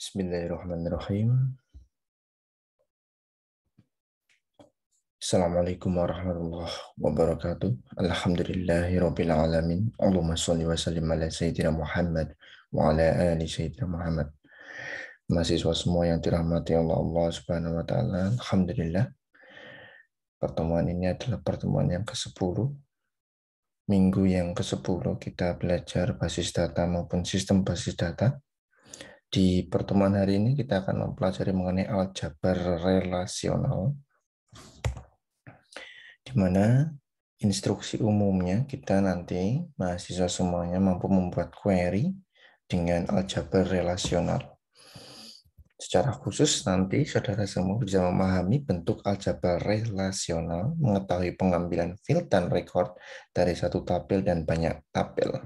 Bismillahirrahmanirrahim. Assalamualaikum warahmatullahi wabarakatuh. Alhamdulillahi rabbil alamin. Allahumma salli wa sallim ala sayyidina Muhammad wa ala ali sayyidina Muhammad. Mahasiswa semua yang dirahmati Allah Allah Subhanahu wa taala, alhamdulillah. Pertemuan ini adalah pertemuan yang ke-10 minggu yang ke-10 kita belajar basis data maupun sistem basis data di pertemuan hari ini kita akan mempelajari mengenai aljabar relasional, di mana instruksi umumnya kita nanti mahasiswa semuanya mampu membuat query dengan aljabar relasional. Secara khusus nanti saudara semua bisa memahami bentuk aljabar relasional, mengetahui pengambilan field dan record dari satu tabel dan banyak tabel.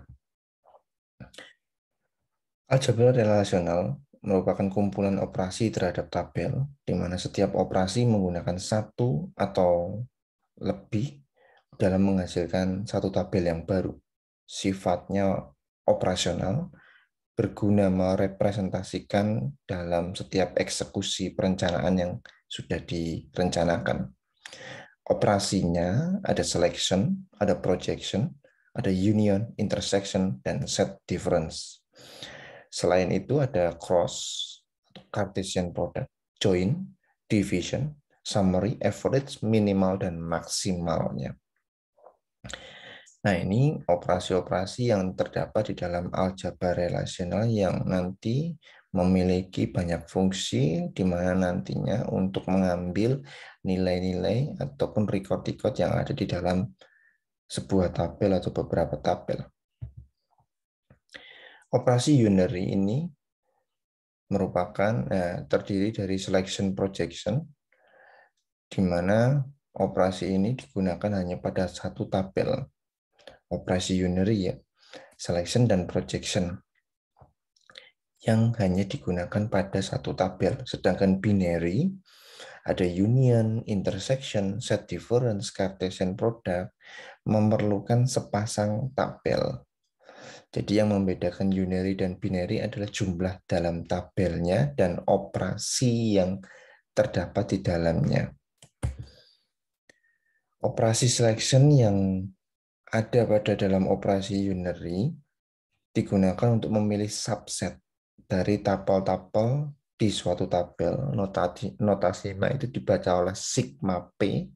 Aljabar relasional merupakan kumpulan operasi terhadap tabel, di mana setiap operasi menggunakan satu atau lebih dalam menghasilkan satu tabel yang baru. Sifatnya operasional, berguna merepresentasikan dalam setiap eksekusi perencanaan yang sudah direncanakan. Operasinya ada selection, ada projection, ada union, intersection, dan set difference. Selain itu ada cross atau Cartesian product, join, division, summary, average, minimal, dan maksimalnya. Nah, ini operasi-operasi yang terdapat di dalam aljabar relasional yang nanti memiliki banyak fungsi di mana nantinya untuk mengambil nilai-nilai ataupun record-record yang ada di dalam sebuah tabel atau beberapa tabel. Operasi unary ini merupakan eh, terdiri dari selection projection, di mana operasi ini digunakan hanya pada satu tabel. Operasi unary ya, selection dan projection yang hanya digunakan pada satu tabel. Sedangkan binary ada union, intersection, set difference, Cartesian product memerlukan sepasang tabel jadi yang membedakan unary dan binary adalah jumlah dalam tabelnya dan operasi yang terdapat di dalamnya. Operasi selection yang ada pada dalam operasi unary digunakan untuk memilih subset dari tapel-tapel di suatu tabel. Notasi, notasi MA itu dibaca oleh sigma P.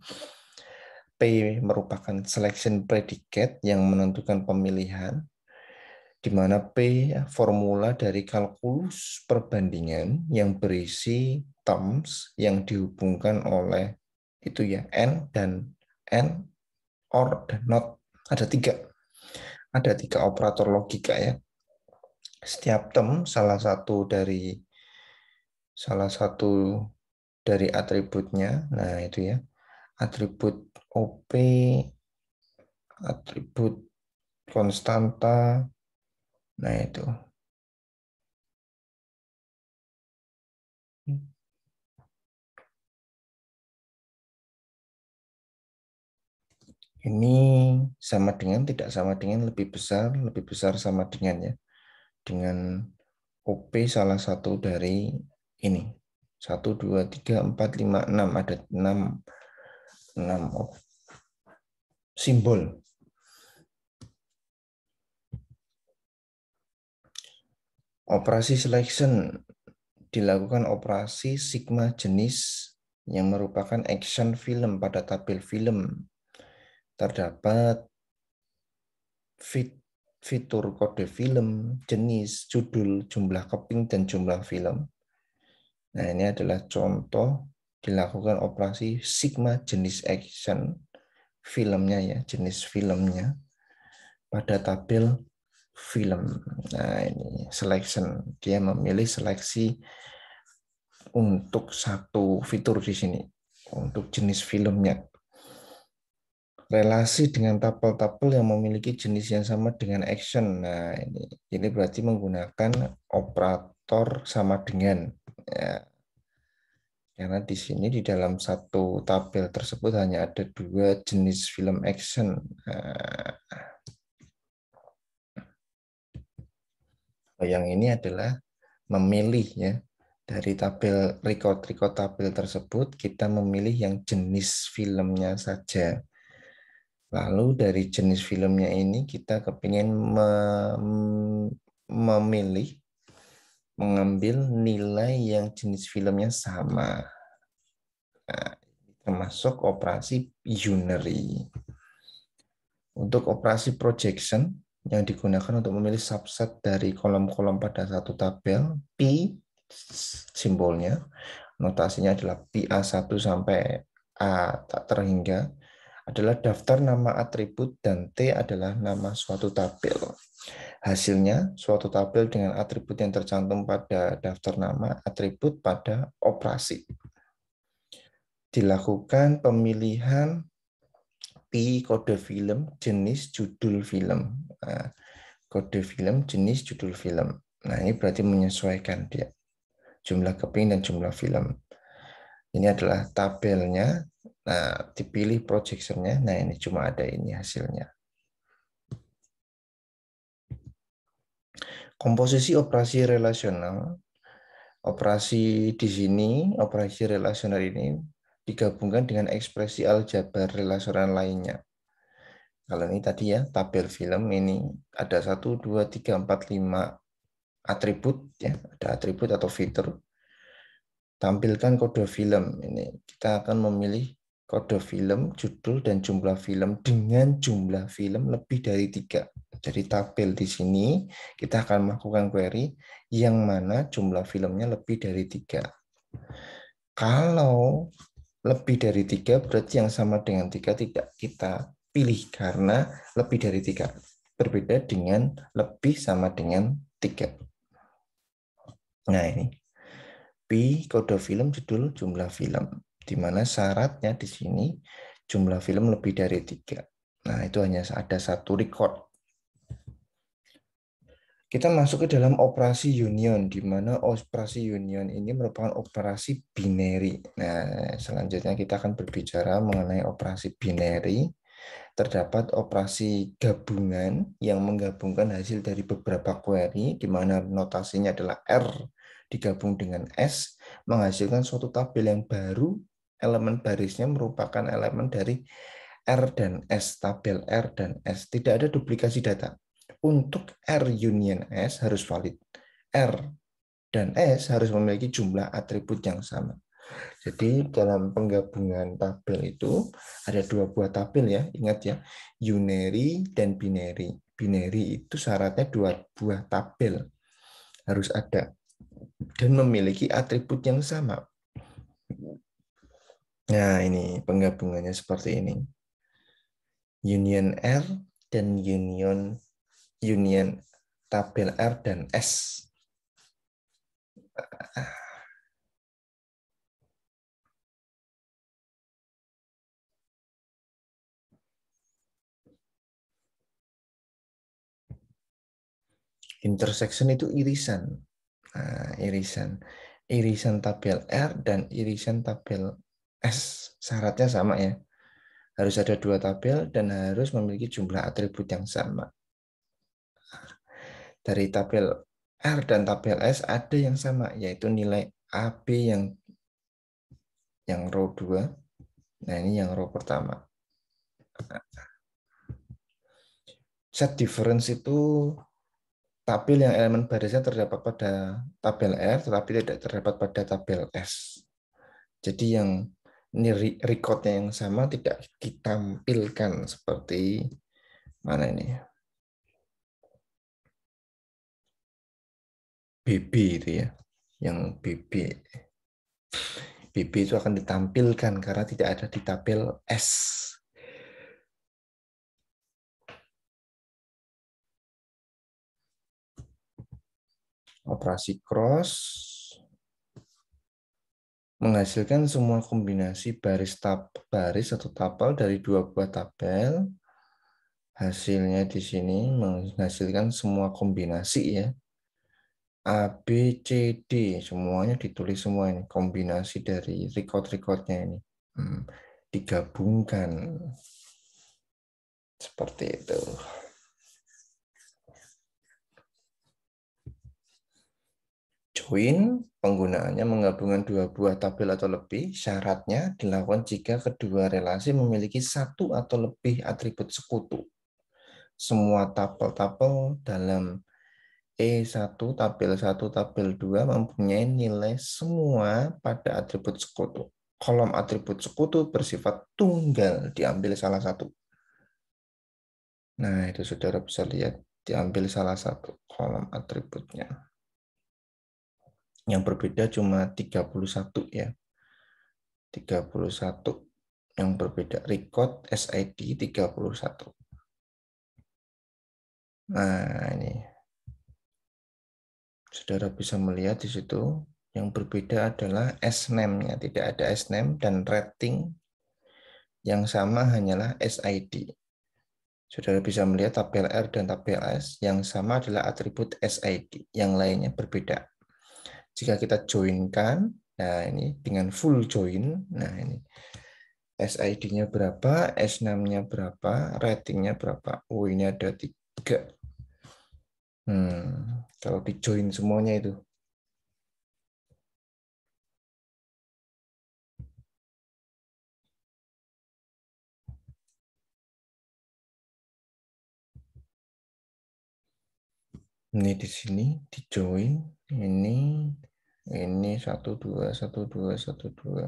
P merupakan selection predicate yang menentukan pemilihan di mana P ya, formula dari kalkulus perbandingan yang berisi terms yang dihubungkan oleh itu ya N dan N or dan not. Ada tiga. Ada tiga operator logika ya. Setiap term salah satu dari salah satu dari atributnya. Nah, itu ya. Atribut OP, atribut konstanta, Nah itu. Ini sama dengan, tidak sama dengan, lebih besar, lebih besar sama dengan ya. Dengan OP salah satu dari ini. 1, 2, 3, 4, 5, 6. Ada 6, 6 simbol Operasi selection dilakukan operasi sigma jenis yang merupakan action film pada tabel film. Terdapat fit, fitur kode film, jenis, judul, jumlah keping, dan jumlah film. Nah, ini adalah contoh dilakukan operasi sigma jenis action filmnya ya, jenis filmnya pada tabel film. Nah, ini selection. Dia memilih seleksi untuk satu fitur di sini, untuk jenis filmnya. Relasi dengan tabel-tabel yang memiliki jenis yang sama dengan action. Nah, ini ini berarti menggunakan operator sama dengan. Ya. Karena di sini di dalam satu tabel tersebut hanya ada dua jenis film action. Nah, yang ini adalah memilih ya dari tabel record-record tabel tersebut kita memilih yang jenis filmnya saja. Lalu dari jenis filmnya ini kita kepingin mem memilih mengambil nilai yang jenis filmnya sama. Nah, termasuk operasi unary. Untuk operasi projection yang digunakan untuk memilih subset dari kolom-kolom pada satu tabel. P simbolnya, notasinya adalah A 1 sampai A tak terhingga adalah daftar nama atribut dan T adalah nama suatu tabel. Hasilnya, suatu tabel dengan atribut yang tercantum pada daftar nama, atribut pada operasi. Dilakukan pemilihan arti kode film, jenis judul film. Nah, kode film, jenis judul film. Nah, ini berarti menyesuaikan dia jumlah keping dan jumlah film. Ini adalah tabelnya. Nah, dipilih projectionnya. Nah, ini cuma ada ini hasilnya. Komposisi operasi relasional. Operasi di sini, operasi relasional ini digabungkan dengan ekspresi aljabar relasional lainnya. Kalau ini tadi ya, tabel film ini ada 1, 2, 3, 4, 5 atribut. ya Ada atribut atau fitur. Tampilkan kode film. ini Kita akan memilih kode film, judul, dan jumlah film dengan jumlah film lebih dari tiga. Jadi tabel di sini kita akan melakukan query yang mana jumlah filmnya lebih dari tiga. Kalau lebih dari tiga berarti yang sama dengan tiga tidak kita pilih karena lebih dari tiga berbeda dengan lebih sama dengan tiga. Nah ini p kode film judul jumlah film di mana syaratnya di sini jumlah film lebih dari tiga. Nah itu hanya ada satu record kita masuk ke dalam operasi union, di mana operasi union ini merupakan operasi binary. Nah, selanjutnya kita akan berbicara mengenai operasi binary. Terdapat operasi gabungan yang menggabungkan hasil dari beberapa query, di mana notasinya adalah R digabung dengan S, menghasilkan suatu tabel yang baru, elemen barisnya merupakan elemen dari R dan S, tabel R dan S. Tidak ada duplikasi data untuk R union S harus valid. R dan S harus memiliki jumlah atribut yang sama. Jadi dalam penggabungan tabel itu ada dua buah tabel ya, ingat ya, unary dan binary. Binary itu syaratnya dua buah tabel harus ada dan memiliki atribut yang sama. Nah, ini penggabungannya seperti ini. Union R dan union union tabel R dan S. Intersection itu irisan. Nah, irisan. Irisan tabel R dan irisan tabel S. Syaratnya sama ya. Harus ada dua tabel dan harus memiliki jumlah atribut yang sama dari tabel R dan tabel S ada yang sama, yaitu nilai AB yang yang row 2. Nah, ini yang row pertama. Set difference itu tabel yang elemen barisnya terdapat pada tabel R, tetapi tidak terdapat pada tabel S. Jadi yang ini recordnya yang sama tidak ditampilkan seperti mana ini BB itu ya, yang BB. BB itu akan ditampilkan karena tidak ada di tabel S. Operasi cross menghasilkan semua kombinasi baris tab baris atau tabel dari dua buah tabel. Hasilnya di sini menghasilkan semua kombinasi ya A, B, C, D. Semuanya ditulis semua ini. Kombinasi dari record-recordnya ini. Hmm. Digabungkan. Seperti itu. Join penggunaannya menggabungkan dua buah tabel atau lebih. Syaratnya dilakukan jika kedua relasi memiliki satu atau lebih atribut sekutu. Semua tabel-tabel dalam E1, tabel 1, tabel 2 mempunyai nilai semua pada atribut sekutu. Kolom atribut sekutu bersifat tunggal, diambil salah satu. Nah, itu saudara bisa lihat, diambil salah satu kolom atributnya. Yang berbeda cuma 31 ya. 31 yang berbeda. Record SID 31. Nah, ini Saudara bisa melihat di situ yang berbeda adalah SNAM-nya, tidak ada SNAM dan rating yang sama hanyalah SID. Saudara bisa melihat tabel R dan tabel S yang sama adalah atribut SID, yang lainnya berbeda. Jika kita joinkan, nah ini dengan full join, nah ini SID-nya berapa, snm nya berapa, ratingnya berapa. Oh ini ada tiga Hmm, kalau di join semuanya itu. Ini di sini, di join, ini, ini, satu, dua, satu, dua, satu, dua.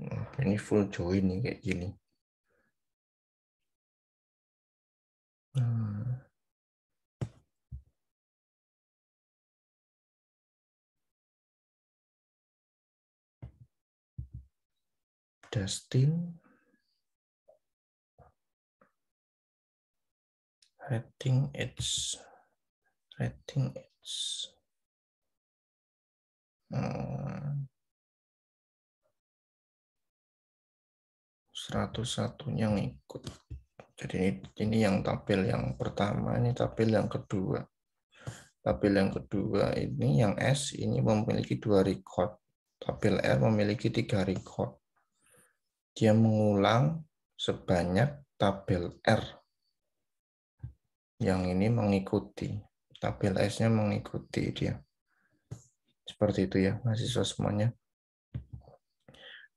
Hmm, ini full join nih kayak gini. Hmm. Dustin rating it's rating it's eh, seratus satunya yang ikut jadi ini, ini yang tampil yang pertama ini tampil yang kedua tabel yang kedua ini yang S ini memiliki dua record tabel R memiliki tiga record dia mengulang sebanyak tabel R. Yang ini mengikuti. Tabel S-nya mengikuti dia. Seperti itu ya, mahasiswa semuanya.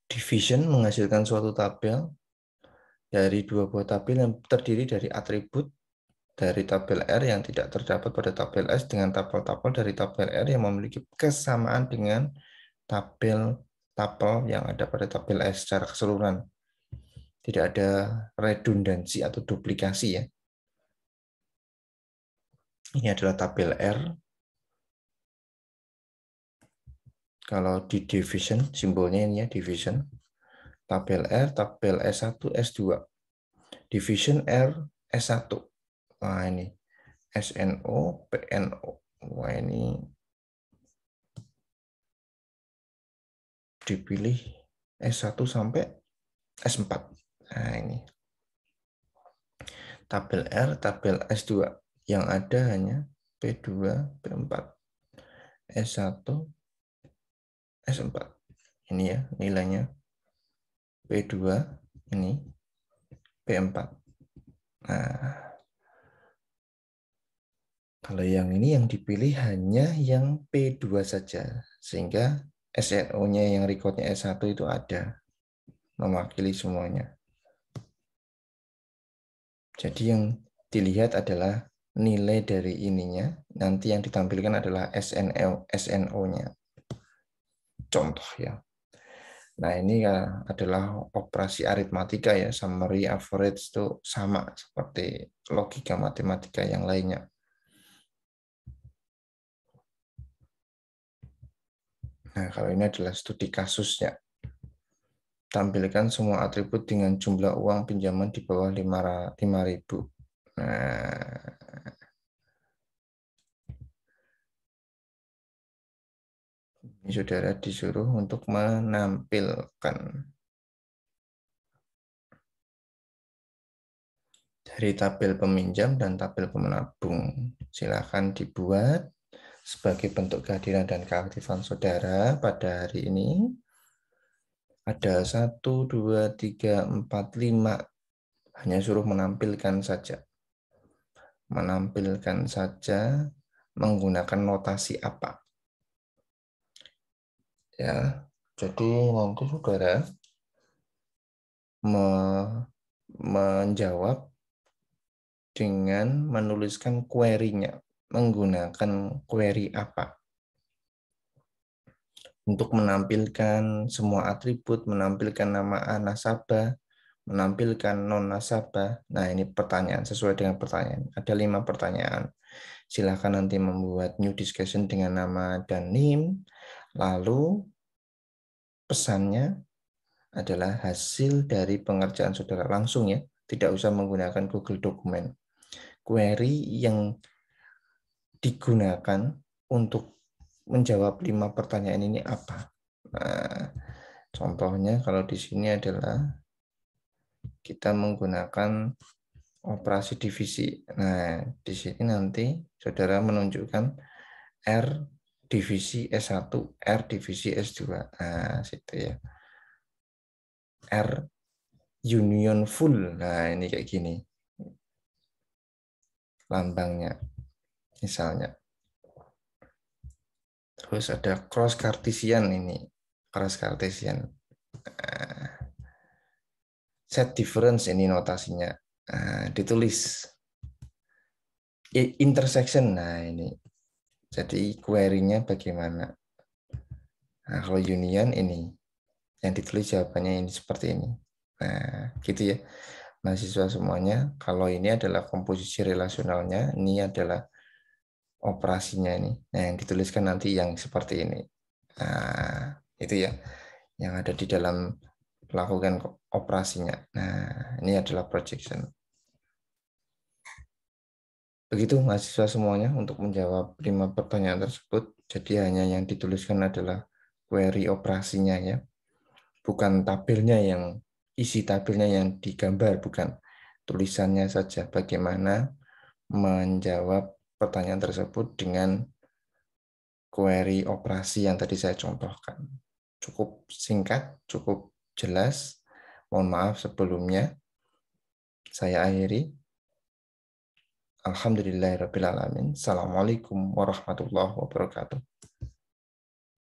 Division menghasilkan suatu tabel dari dua buah tabel yang terdiri dari atribut dari tabel R yang tidak terdapat pada tabel S dengan tabel-tabel dari tabel R yang memiliki kesamaan dengan tabel tapel yang ada pada tabel S secara keseluruhan. Tidak ada redundansi atau duplikasi ya. Ini adalah tabel R. Kalau di division, simbolnya ini ya, division. Tabel R, tabel S1, S2. Division R, S1. Nah ini, SNO, PNO. Wah ini dipilih S1 sampai S4. Nah, ini. Tabel R, tabel S2 yang ada hanya P2, P4, S1, S4. Ini ya nilainya. P2 ini P4. Nah, kalau yang ini yang dipilih hanya yang P2 saja, sehingga SNO-nya yang recordnya S1 itu ada mewakili semuanya. Jadi yang dilihat adalah nilai dari ininya, nanti yang ditampilkan adalah SNO, SNO-nya. Contoh ya. Nah ini ya adalah operasi aritmatika ya, summary average itu sama seperti logika matematika yang lainnya. Nah, kalau ini adalah studi kasusnya. Tampilkan semua atribut dengan jumlah uang pinjaman di bawah 5.000. Nah, ini saudara disuruh untuk menampilkan dari tabel peminjam dan tabel pemenabung. Silakan dibuat sebagai bentuk kehadiran dan keaktifan saudara pada hari ini ada satu dua tiga empat lima hanya suruh menampilkan saja menampilkan saja menggunakan notasi apa ya jadi nanti saudara me menjawab dengan menuliskan query-nya menggunakan query apa untuk menampilkan semua atribut, menampilkan nama nasabah, menampilkan non nasabah. Nah, ini pertanyaan sesuai dengan pertanyaan. Ada lima pertanyaan. Silahkan nanti membuat new discussion dengan nama dan name. Lalu pesannya adalah hasil dari pengerjaan saudara langsung ya, tidak usah menggunakan Google Dokumen. Query yang digunakan untuk menjawab lima pertanyaan ini apa? Nah, contohnya kalau di sini adalah kita menggunakan operasi divisi. Nah, di sini nanti saudara menunjukkan R divisi S1, R divisi S2. Nah, situ ya. R union full. Nah, ini kayak gini. Lambangnya misalnya. Terus ada cross Cartesian ini, cross Cartesian. Eh, set difference ini notasinya eh, ditulis intersection. Nah ini, jadi query-nya bagaimana? Nah, kalau union ini yang ditulis jawabannya ini seperti ini. Nah gitu ya mahasiswa semuanya. Kalau ini adalah komposisi relasionalnya, ini adalah operasinya ini. Nah, yang dituliskan nanti yang seperti ini. Nah, itu ya yang ada di dalam lakukan operasinya. Nah, ini adalah projection. Begitu mahasiswa semuanya untuk menjawab lima pertanyaan tersebut. Jadi hanya yang dituliskan adalah query operasinya ya. Bukan tabelnya yang isi tabelnya yang digambar bukan tulisannya saja bagaimana menjawab pertanyaan tersebut dengan query operasi yang tadi saya contohkan. Cukup singkat, cukup jelas. Mohon maaf sebelumnya. Saya akhiri. Alhamdulillahirrahmanirrahim. Assalamualaikum warahmatullahi wabarakatuh.